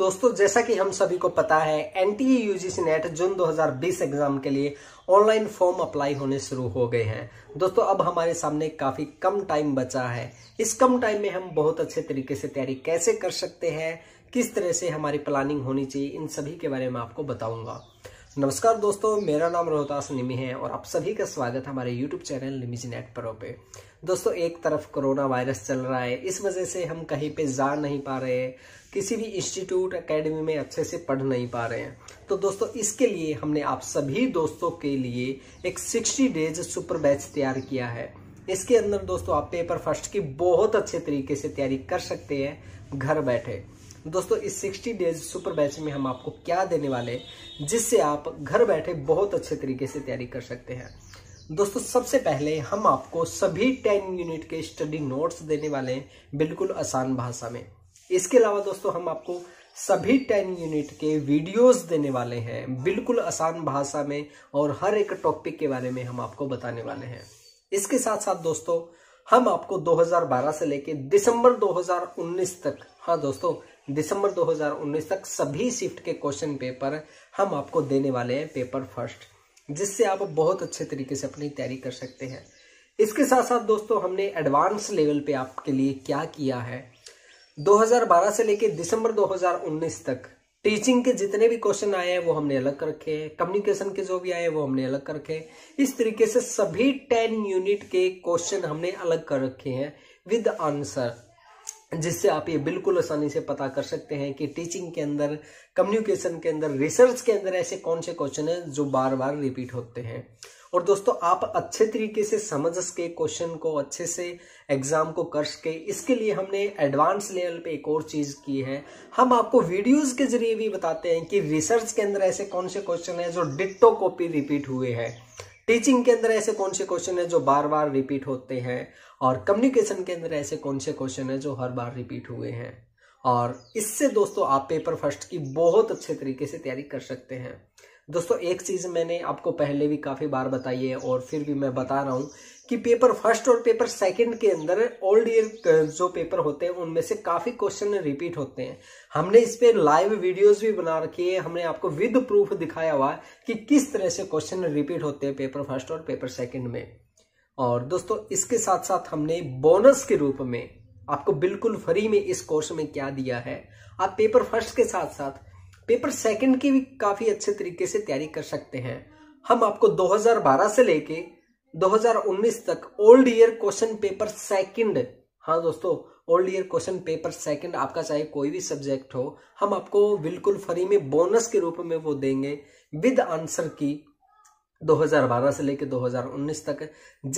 दोस्तों जैसा कि हम सभी को पता है N T UGC NET June 2020 exam के लिए ऑनलाइन फॉर्म अप्लाई होने शुरू हो गए हैं दोस्तों अब हमारे सामने काफ़ी कम टाइम बचा है इस कम टाइम में हम बहुत अच्छे तरीके से तैयारी कैसे कर सकते हैं किस तरह से हमारी प्लानिंग होनी चाहिए इन सभी के बारे में आपको बताऊंगा नमस्कार दोस्तों मेरा नाम रोहतास निमी है और आप सभी का स्वागत है हमारे YouTube चैनल जी नेट परो पे दोस्तों एक तरफ कोरोना वायरस चल रहा है इस वजह से हम कहीं पे जा नहीं पा रहे हैं किसी भी इंस्टीट्यूट एकेडमी में अच्छे से पढ़ नहीं पा रहे हैं तो दोस्तों इसके लिए हमने आप सभी दोस्तों के लिए एक सिक्सटी डेज सुपर बैच तैयार किया है इसके अंदर दोस्तों आप पेपर फर्स्ट की बहुत अच्छे तरीके से तैयारी कर सकते हैं घर बैठे दोस्तों इस 60 डेज सुपर बैच में हम आपको क्या देने वाले जिससे आप घर बैठे बहुत अच्छे तरीके से तैयारी कर सकते हैं दोस्तों सबसे पहले हम आपको सभी 10 यूनिट के स्टडी नोट्स देने वाले हैं बिल्कुल आसान भाषा में इसके अलावा दोस्तों हम आपको सभी 10 यूनिट के वीडियोस देने वाले हैं बिल्कुल आसान भाषा में और हर एक टॉपिक के बारे में हम आपको बताने वाले हैं इसके साथ साथ दोस्तों हम आपको 2012 से लेके दिसंबर 2019 तक हाँ दोस्तों दिसंबर 2019 तक सभी शिफ्ट के क्वेश्चन पेपर हम आपको देने वाले हैं पेपर फर्स्ट जिससे आप बहुत अच्छे तरीके से अपनी तैयारी कर सकते हैं इसके साथ साथ दोस्तों हमने एडवांस लेवल पे आपके लिए क्या किया है 2012 से लेकर दिसंबर 2019 तक टीचिंग के जितने भी क्वेश्चन आए हैं वो हमने अलग कर रखे हैं कम्युनिकेशन के जो भी आए हैं वो हमने अलग कर रखे हैं इस तरीके से सभी टेन यूनिट के क्वेश्चन हमने अलग कर रखे हैं विद आंसर जिससे आप ये बिल्कुल आसानी से पता कर सकते हैं कि टीचिंग के अंदर कम्युनिकेशन के अंदर रिसर्च के अंदर ऐसे कौन से क्वेश्चन हैं जो बार बार रिपीट होते हैं और दोस्तों आप अच्छे तरीके से समझ सके क्वेश्चन को अच्छे से एग्जाम को कर सके इसके लिए हमने एडवांस लेवल पे एक और चीज की है हम आपको वीडियोस के जरिए भी बताते हैं कि रिसर्च के अंदर ऐसे कौन से क्वेश्चन हैं जो डिट्टो कॉपी रिपीट हुए हैं टीचिंग के अंदर ऐसे कौन से क्वेश्चन है जो बार बार रिपीट होते हैं और कम्युनिकेशन के अंदर ऐसे कौन से क्वेश्चन है जो हर बार रिपीट हुए हैं और इससे दोस्तों आप पेपर फर्स्ट की बहुत अच्छे तरीके से तैयारी कर सकते हैं दोस्तों एक चीज़ मैंने आपको पहले भी काफ़ी बार बताई है और फिर भी मैं बता रहा हूं कि पेपर फर्स्ट और पेपर सेकंड के अंदर ओल्ड ईयर जो पेपर होते हैं उनमें से काफ़ी क्वेश्चन रिपीट होते हैं हमने इस पर लाइव वीडियोस भी बना रखी है हमने आपको विद प्रूफ दिखाया हुआ है कि किस तरह से क्वेश्चन रिपीट होते हैं पेपर फर्स्ट और पेपर सेकेंड में और दोस्तों इसके साथ साथ हमने बोनस के रूप में आपको बिल्कुल फ्री में इस कोर्स में क्या दिया है आप पेपर फर्स्ट के साथ साथ पेपर सेकंड की भी काफ़ी अच्छे तरीके से तैयारी कर सकते हैं हम आपको 2012 से लेके 2019 तक old year question paper second हाँ दोस्तों old year question paper second आपका चाहे कोई भी सब्जेक्ट हो हम आपको बिल्कुल फ्री में बोनस के रूप में वो देंगे विद आंसर की 2012 से लेकर 2019 तक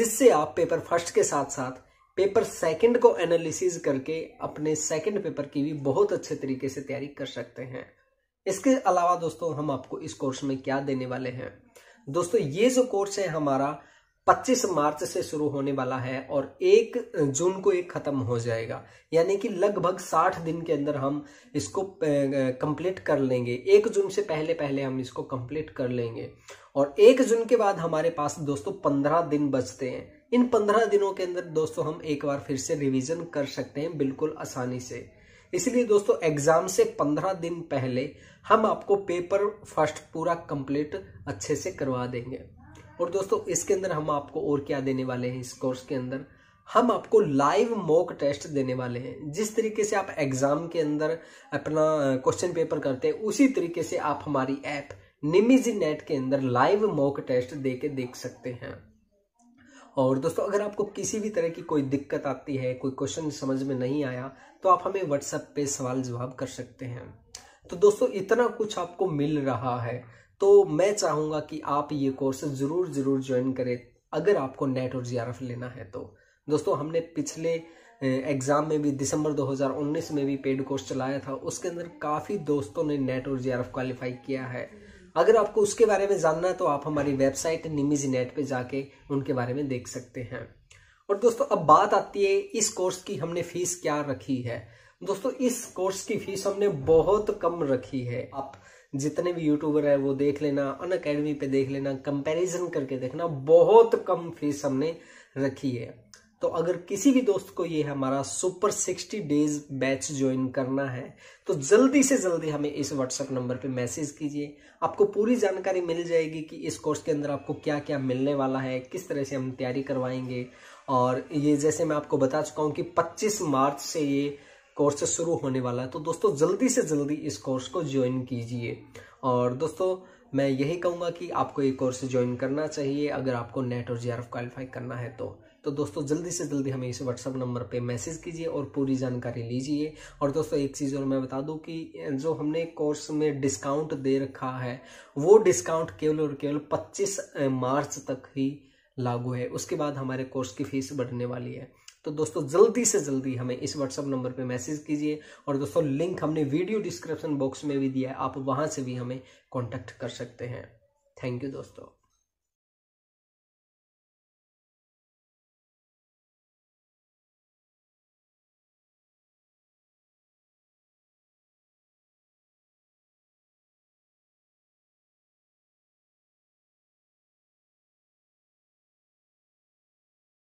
जिससे आप पेपर फर्स्ट के साथ साथ पेपर सेकंड को एनालिसिस करके अपने सेकंड पेपर की भी बहुत अच्छे तरीके से तैयारी कर सकते हैं इसके अलावा दोस्तों हम आपको इस कोर्स में क्या देने वाले हैं दोस्तों ये जो कोर्स है हमारा 25 मार्च से शुरू होने वाला है और एक जून को ये खत्म हो जाएगा यानी कि लगभग 60 दिन के अंदर हम इसको कंप्लीट कर लेंगे एक जून से पहले पहले हम इसको कंप्लीट कर लेंगे और एक जून के बाद हमारे पास दोस्तों 15 दिन बचते हैं इन पंद्रह दिनों के अंदर दोस्तों हम एक बार फिर से रिवीजन कर सकते हैं बिल्कुल आसानी से इसलिए दोस्तों एग्जाम से पंद्रह दिन पहले हम आपको पेपर फर्स्ट पूरा कंप्लीट अच्छे से करवा देंगे और दोस्तों इसके अंदर हम आपको और क्या देने वाले हैं इस कोर्स के अंदर हम आपको लाइव मॉक टेस्ट देने वाले हैं जिस तरीके से आप एग्जाम के अंदर अपना क्वेश्चन पेपर करते हैं उसी तरीके से आप हमारी ऐप निमिजी नेट के अंदर लाइव मॉक टेस्ट दे के देख सकते हैं और दोस्तों अगर आपको किसी भी तरह की कोई दिक्कत आती है कोई क्वेश्चन समझ में नहीं आया तो आप हमें व्हाट्सएप पे सवाल जवाब कर सकते हैं तो दोस्तों इतना कुछ आपको मिल रहा है तो मैं चाहूँगा कि आप ये कोर्स ज़रूर ज़रूर ज्वाइन करें अगर आपको नेट और जी लेना है तो दोस्तों हमने पिछले एग्ज़ाम में भी दिसंबर 2019 में भी पेड कोर्स चलाया था उसके अंदर काफ़ी दोस्तों ने नेट और जी क्वालिफाई किया है अगर आपको उसके बारे में जानना है तो आप हमारी वेबसाइट निमिज नेट पर जाके उनके बारे में देख सकते हैं और दोस्तों अब बात आती है इस कोर्स की हमने फीस क्या रखी है दोस्तों इस कोर्स की फीस हमने बहुत कम रखी है आप जितने भी यूट्यूबर है वो देख लेना अन अकेडमी पे देख लेना कंपैरिजन करके देखना बहुत कम फीस हमने रखी है तो अगर किसी भी दोस्त को ये हमारा super sixty days batch join करना है तो जल्दी से जल्दी हमें इस व्हाट्सएप नंबर पे मैसेज कीजिए आपको पूरी जानकारी मिल जाएगी कि इस कोर्स के अंदर आपको क्या क्या मिलने वाला है किस तरह से हम तैयारी करवाएंगे और ये जैसे मैं आपको बता चुका हूँ कि पच्चीस मार्च से ये कोर्स शुरू होने वाला है तो दोस्तों जल्दी से जल्दी इस कोर्स को ज्वाइन कीजिए और दोस्तों मैं यही कहूँगा कि आपको ये कोर्स ज्वाइन करना चाहिए अगर आपको नेट और जे क्वालिफाई करना है तो तो दोस्तों जल्दी से जल्दी हमें इस व्हाट्सअप नंबर पे मैसेज कीजिए और पूरी जानकारी लीजिए और दोस्तों एक चीज़ और मैं बता दूं कि जो हमने कोर्स में डिस्काउंट दे रखा है वो डिस्काउंट केवल और केवल 25 मार्च तक ही लागू है उसके बाद हमारे कोर्स की फीस बढ़ने वाली है तो दोस्तों जल्दी से जल्दी हमें इस व्हाट्सअप नंबर पे मैसेज कीजिए और दोस्तों लिंक हमने वीडियो डिस्क्रिप्शन बॉक्स में भी दिया है आप वहां से भी हमें कॉन्टैक्ट कर सकते हैं थैंक यू दोस्तों